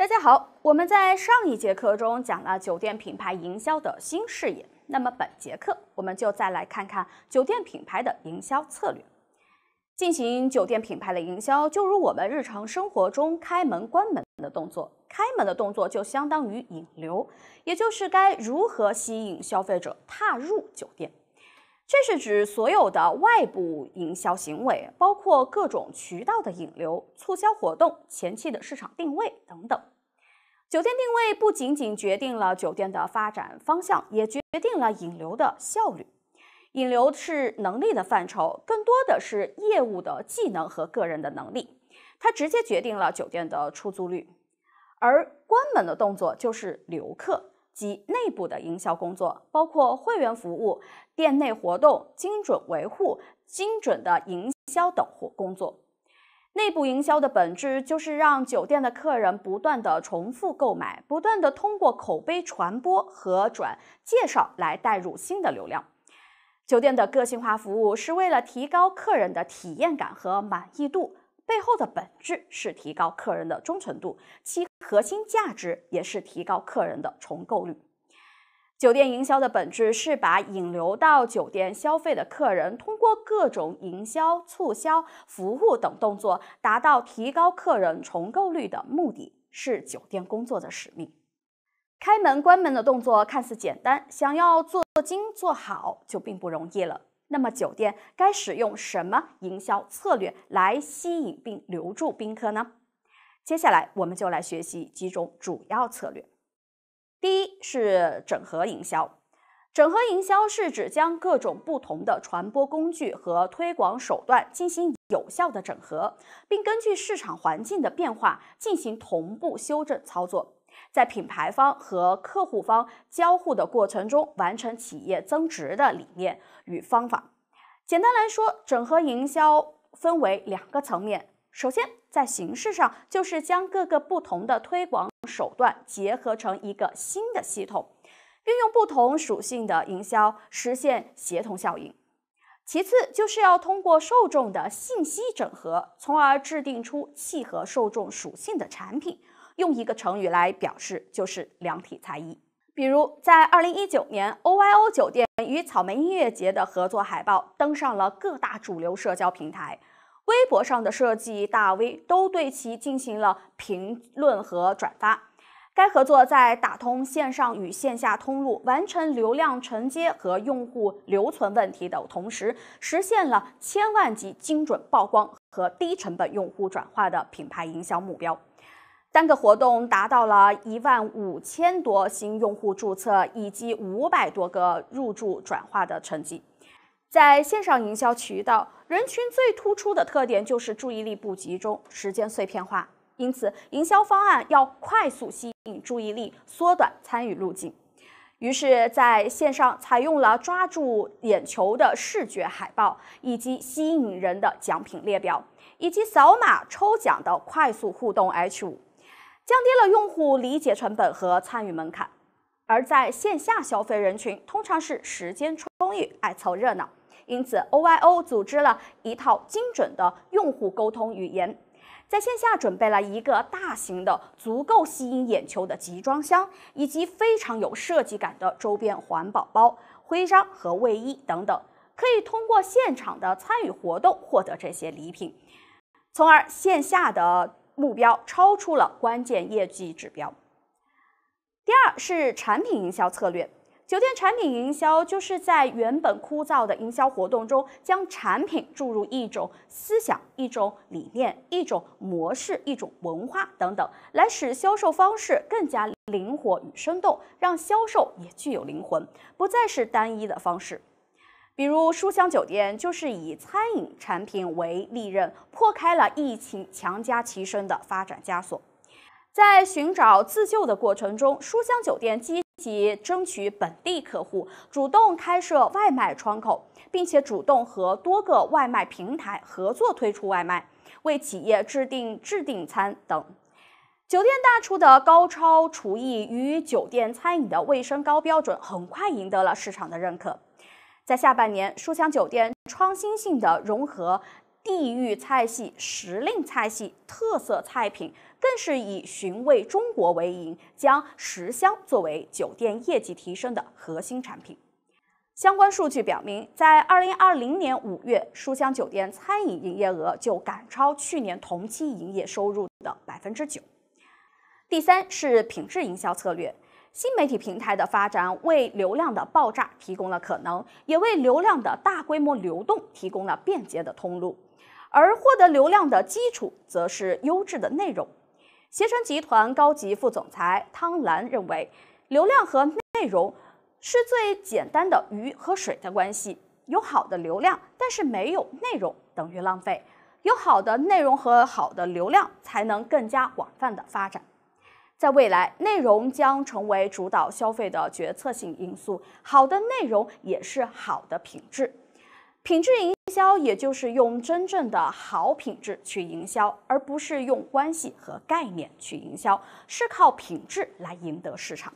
大家好，我们在上一节课中讲了酒店品牌营销的新视野，那么本节课我们就再来看看酒店品牌的营销策略。进行酒店品牌的营销，就如我们日常生活中开门关门的动作，开门的动作就相当于引流，也就是该如何吸引消费者踏入酒店。这是指所有的外部营销行为，包括各种渠道的引流、促销活动、前期的市场定位等等。酒店定位不仅仅决定了酒店的发展方向，也决定了引流的效率。引流是能力的范畴，更多的是业务的技能和个人的能力，它直接决定了酒店的出租率。而关门的动作就是留客及内部的营销工作，包括会员服务、店内活动、精准维护、精准的营销等活工作。内部营销的本质就是让酒店的客人不断的重复购买，不断的通过口碑传播和转介绍来带入新的流量。酒店的个性化服务是为了提高客人的体验感和满意度，背后的本质是提高客人的忠诚度，其核心价值也是提高客人的重购率。酒店营销的本质是把引流到酒店消费的客人，通过各种营销、促销、服务等动作，达到提高客人重购率的目的，是酒店工作的使命。开门、关门的动作看似简单，想要做精、做好就并不容易了。那么，酒店该使用什么营销策略来吸引并留住宾客呢？接下来，我们就来学习几种主要策略。第一是整合营销。整合营销是指将各种不同的传播工具和推广手段进行有效的整合，并根据市场环境的变化进行同步修正操作，在品牌方和客户方交互的过程中，完成企业增值的理念与方法。简单来说，整合营销分为两个层面。首先，在形式上，就是将各个不同的推广手段结合成一个新的系统，运用不同属性的营销，实现协同效应。其次，就是要通过受众的信息整合，从而制定出契合受众属性的产品。用一个成语来表示，就是“量体裁衣”。比如，在二零一九年，OYO 酒店与草莓音乐节的合作海报登上了各大主流社交平台。微博上的设计大 V 都对其进行了评论和转发。该合作在打通线上与线下通路、完成流量承接和用户留存问题的同时，实现了千万级精准曝光和低成本用户转化的品牌营销目标。单个活动达到了一万五千多新用户注册以及五百多个入驻转化的成绩。在线上营销渠道，人群最突出的特点就是注意力不集中，时间碎片化。因此，营销方案要快速吸引注意力，缩短参与路径。于是，在线上采用了抓住眼球的视觉海报，以及吸引人的奖品列表，以及扫码抽奖的快速互动 H5，降低了用户理解成本和参与门槛。而在线下消费人群通常是时间充裕，爱凑热闹。因此，OYO 组织了一套精准的用户沟通语言，在线下准备了一个大型的、足够吸引眼球的集装箱，以及非常有设计感的周边环保包、徽章和卫衣等等，可以通过现场的参与活动获得这些礼品，从而线下的目标超出了关键业绩指标。第二是产品营销策略。酒店产品营销就是在原本枯燥的营销活动中，将产品注入一种思想、一种理念、一种模式、一种文化等等，来使销售方式更加灵活与生动，让销售也具有灵魂，不再是单一的方式。比如书香酒店就是以餐饮产品为利刃，破开了疫情强加其身的发展枷锁。在寻找自救的过程中，书香酒店积及争取本地客户，主动开设外卖窗口，并且主动和多个外卖平台合作推出外卖，为企业制定制定餐等。酒店大厨的高超厨艺与酒店餐饮的卫生高标准，很快赢得了市场的认可。在下半年，书香酒店创新性的融合。地域菜系、时令菜系、特色菜品，更是以“寻味中国”为营，将食香作为酒店业绩提升的核心产品。相关数据表明，在二零二零年五月，书香酒店餐饮营业额就赶超去年同期营业收入的百分之九。第三是品质营销策略。新媒体平台的发展为流量的爆炸提供了可能，也为流量的大规模流动提供了便捷的通路。而获得流量的基础则是优质的内容。携程集团高级副总裁汤澜认为，流量和内容是最简单的鱼和水的关系。有好的流量，但是没有内容等于浪费；有好的内容和好的流量，才能更加广泛的发展。在未来，内容将成为主导消费的决策性因素。好的内容也是好的品质。品质营销也就是用真正的好品质去营销，而不是用关系和概念去营销，是靠品质来赢得市场。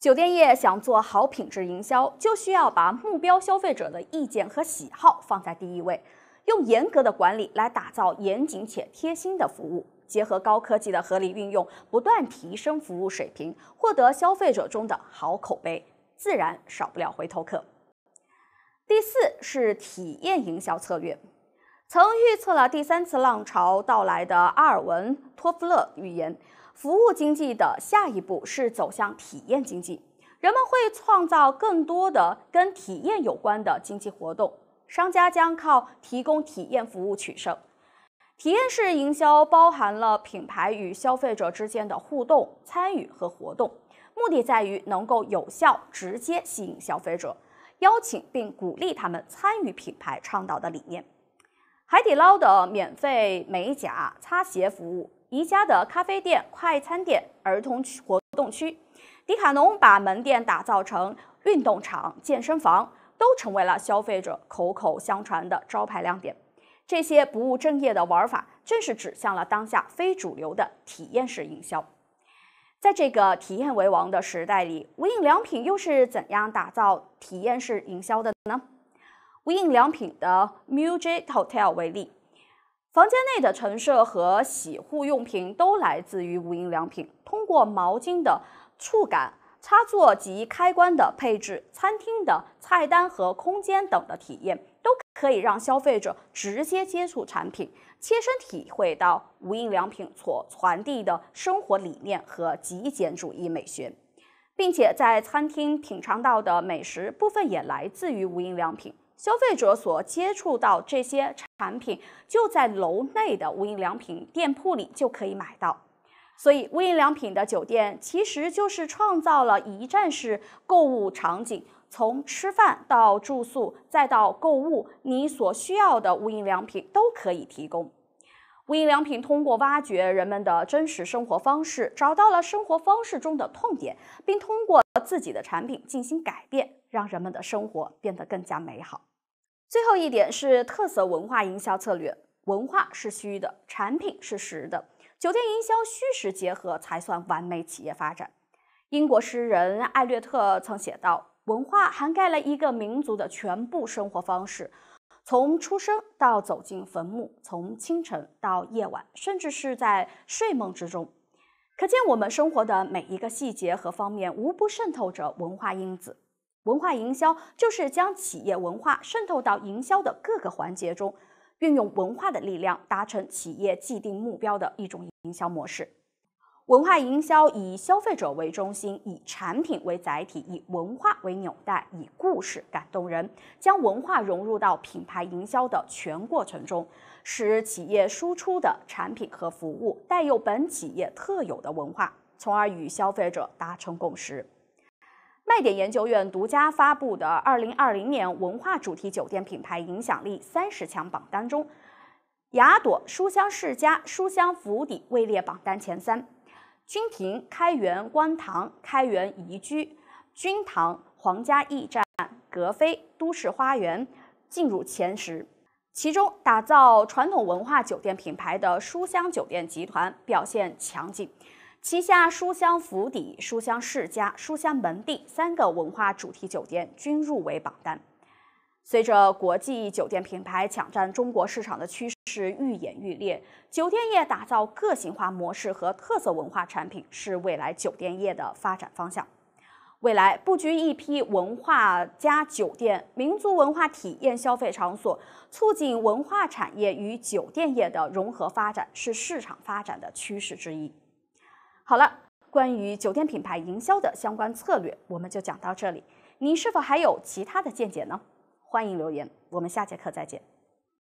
酒店业想做好品质营销，就需要把目标消费者的意见和喜好放在第一位，用严格的管理来打造严谨且贴心的服务，结合高科技的合理运用，不断提升服务水平，获得消费者中的好口碑，自然少不了回头客。第四是体验营销策略。曾预测了第三次浪潮到来的阿尔文·托夫勒预言，服务经济的下一步是走向体验经济。人们会创造更多的跟体验有关的经济活动，商家将靠提供体验服务取胜。体验式营销包含了品牌与消费者之间的互动、参与和活动，目的在于能够有效直接吸引消费者。邀请并鼓励他们参与品牌倡导的理念。海底捞的免费美甲、擦鞋服务，宜家的咖啡店、快餐店、儿童区活动区，迪卡侬把门店打造成运动场、健身房，都成为了消费者口口相传的招牌亮点。这些不务正业的玩法，正是指向了当下非主流的体验式营销。在这个体验为王的时代里，无印良品又是怎样打造体验式营销的呢？无印良品的 MUJI Hotel 为例，房间内的陈设和洗护用品都来自于无印良品，通过毛巾的触感、插座及开关的配置、餐厅的菜单和空间等的体验，都。可以让消费者直接接触产品，切身体会到无印良品所传递的生活理念和极简主义美学，并且在餐厅品尝到的美食部分也来自于无印良品。消费者所接触到这些产品，就在楼内的无印良品店铺里就可以买到。所以，无印良品的酒店其实就是创造了一站式购物场景。从吃饭到住宿，再到购物，你所需要的无印良品都可以提供。无印良品通过挖掘人们的真实生活方式，找到了生活方式中的痛点，并通过自己的产品进行改变，让人们的生活变得更加美好。最后一点是特色文化营销策略，文化是虚的，产品是实的，酒店营销虚实结合才算完美企业发展。英国诗人艾略特曾写道。文化涵盖了一个民族的全部生活方式，从出生到走进坟墓，从清晨到夜晚，甚至是在睡梦之中。可见，我们生活的每一个细节和方面，无不渗透着文化因子。文化营销就是将企业文化渗透到营销的各个环节中，运用文化的力量，达成企业既定目标的一种营销模式。文化营销以消费者为中心，以产品为载体，以文化为纽带，以故事感动人，将文化融入到品牌营销的全过程中，使企业输出的产品和服务带有本企业特有的文化，从而与消费者达成共识。麦点研究院独家发布的二零二零年文化主题酒店品牌影响力三十强榜单中，雅朵、书香世家、书香府邸位列榜单前三。君庭、开元、观塘、开元宜居、君堂、皇家驿站、格非都市花园进入前十。其中，打造传统文化酒店品牌的书香酒店集团表现强劲，旗下书香府邸、书香世家、书香门第三个文化主题酒店均入围榜单。随着国际酒店品牌抢占中国市场的趋势。是愈演愈烈，酒店业打造个性化模式和特色文化产品是未来酒店业的发展方向。未来布局一批文化加酒店、民族文化体验消费场所，促进文化产业与酒店业的融合发展是市场发展的趋势之一。好了，关于酒店品牌营销的相关策略，我们就讲到这里。你是否还有其他的见解呢？欢迎留言。我们下节课再见。